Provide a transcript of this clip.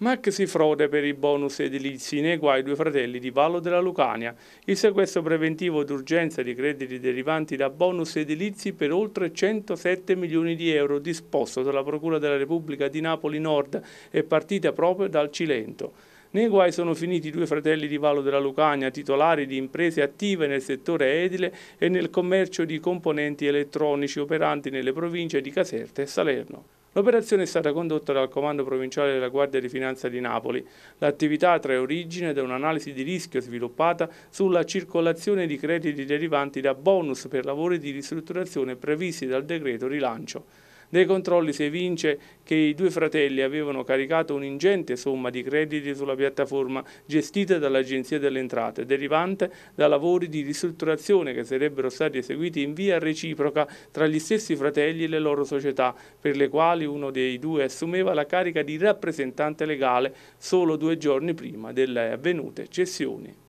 Maxi frode per i bonus edilizi nei guai due fratelli di Vallo della Lucania. Il sequestro preventivo d'urgenza di crediti derivanti da bonus edilizi per oltre 107 milioni di euro disposto dalla Procura della Repubblica di Napoli Nord è partita proprio dal Cilento. Nei guai sono finiti due fratelli di Vallo della Lucania, titolari di imprese attive nel settore edile e nel commercio di componenti elettronici operanti nelle province di Caserta e Salerno. L'operazione è stata condotta dal Comando Provinciale della Guardia di Finanza di Napoli. L'attività trae origine da un'analisi di rischio sviluppata sulla circolazione di crediti derivanti da bonus per lavori di ristrutturazione previsti dal decreto rilancio. Nei controlli si evince che i due fratelli avevano caricato un'ingente somma di crediti sulla piattaforma gestita dall'Agenzia delle Entrate, derivante da lavori di ristrutturazione che sarebbero stati eseguiti in via reciproca tra gli stessi fratelli e le loro società, per le quali uno dei due assumeva la carica di rappresentante legale solo due giorni prima delle avvenute cessioni.